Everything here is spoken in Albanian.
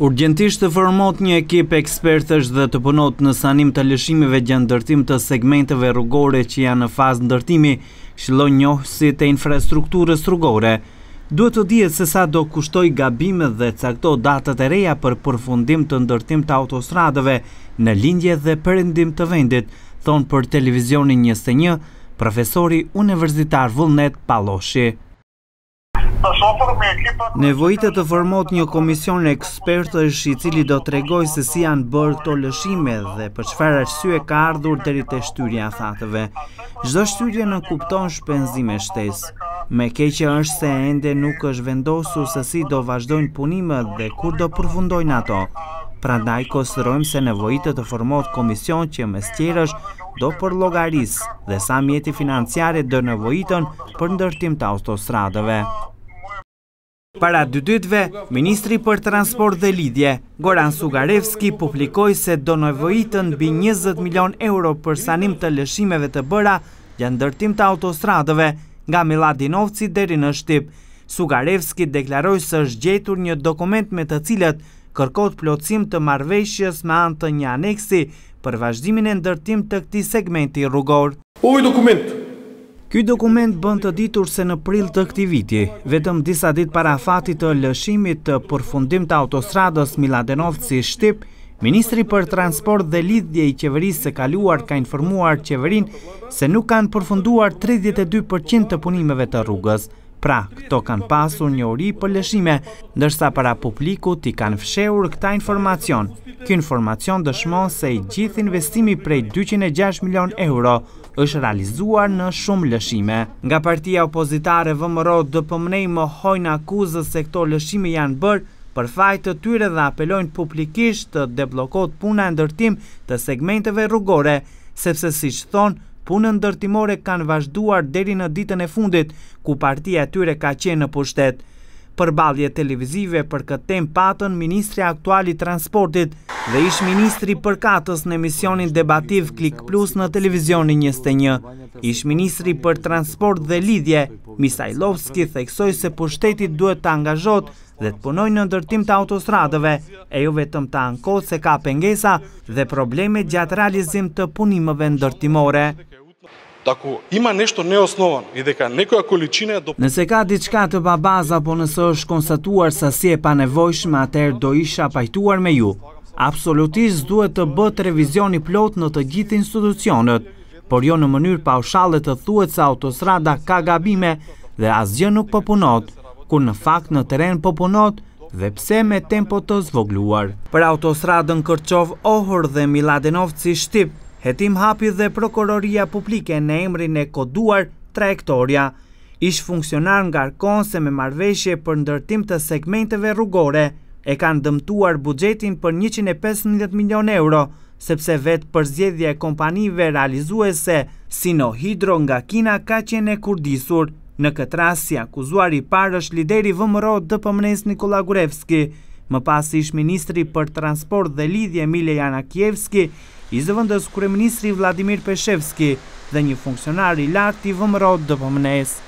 Urgjentisht të formot një ekip ekspertës dhe të punot në sanim të lëshimive gjënë dërtim të segmenteve rrugore që janë në fazë ndërtimi, shlo njohësit e infrastrukturës rrugore. Duhet të dhjetë se sa do kushtoj gabime dhe cakto datët e reja për përfundim të ndërtim të autostradove në lindje dhe përëndim të vendit, thonë për televizionin njëste një, profesori universitar Vullnet Paloshi. Nevojitë të formot një komision ekspertësh i cili do të regoj se si janë bërë këto lëshime dhe për qëfar arsye ka ardhur të rritë e shtyria thatëve. Gjdo shtyria në kupton shpenzime shtes. Me keqe është se ende nuk është vendosu se si do vazhdojnë punimet dhe kur do përfundojnë ato. Pra ndaj kosërojmë se nevojitë të formot komision që mes tjerësh do për logarisë dhe sa mjeti financiare dë nevojitën për ndërtim të autostradëve. Para dy dytve, Ministri për Transport dhe Lidje, Goran Sugarevski, publikoj se do nëvojitën bi 20 milion euro për sanim të lëshimeve të bëra gjënë dërtim të autostradove nga Miladinovci deri në Shtip. Sugarevski deklaroj se është gjetur një dokument me të cilët kërkot plotësim të marveshjes me antë një aneksi për vazhdimin e ndërtim të këti segmenti rrugor. Ovoj dokumentë Ky dokument bën të ditur se në prill të këtij viti, vetëm disa ditë para fatit të lëshimit të përfundim të autostradës Miladenovci Shtip, ministri për transport dhe lidhje i qeverisë së kaluar ka informuar qeverinë se nuk kanë përfunduar 32% të punimeve të rrugës. Pra, këto kanë pasur një ori për lëshime, ndërsa para publikut i kanë fshehur këta informacion kjo informacion dëshmon se i gjithë investimi prej 206 milion euro është realizuar në shumë lëshime. Nga partia opozitare vëmëro dë pëmënej më hojnë akuzës se këto lëshime janë bërë, për fajtë të tyre dhe apelojnë publikisht të deblokot puna e ndërtim të segmenteve rrugore, sepse si që thonë, punë ndërtimore kanë vazhduar deri në ditën e fundit, ku partia tyre ka qenë në pushtet. Për balje televizive për këtë tem patën Ministri Aktuali Transportit, dhe ish ministri për katës në emisionin debativ Klik Plus në televizionin njëste një. Ish ministri për transport dhe lidje, Misaj Lovski theksoj se për shtetit duhet të angazhot dhe të punoj në ndërtim të autostradëve, e ju jo vetëm të ankot se ka pengesa dhe probleme gjatë realizim të punimëve ndërtimore. Nëse ka diçka të babaz apo nësë është konstatuar sa si e nevojshme, atër do isha pajtuar me ju. Absolutisht duhet të bët revizioni plot në të gjithë institucionet, por jo në mënyrë pa ushalet të thuet se autostrada ka gabime dhe asgjë nuk pëpunot, po kur në fakt në teren pëpunot po dhe pse me tempo të zvogluar. Për autostradën Kërqov Ohër dhe Miladenovci Shtip, hetim hapi dhe prokuroria publike në emrin e koduar trajektoria, ishë funksionar nga rkonë me marveshje për ndërtim të segmenteve rrugore, e kanë dëmtuar bugjetin për 115 milion euro, sepse vetë përzjedhje e kompanive realizuese Sino Hidro nga Kina ka qenë e kurdisur. Në këtë ras, si akuzuar i parë është lideri vëmëro dë pëmënes Nikola Gurevski. Më pas ish ministri për transport dhe lidhje Emilia Janakjevski, i zëvëndës kërë ministri Vladimir Peshevski dhe një funksionari lartë i vëmëro dë pëmënes.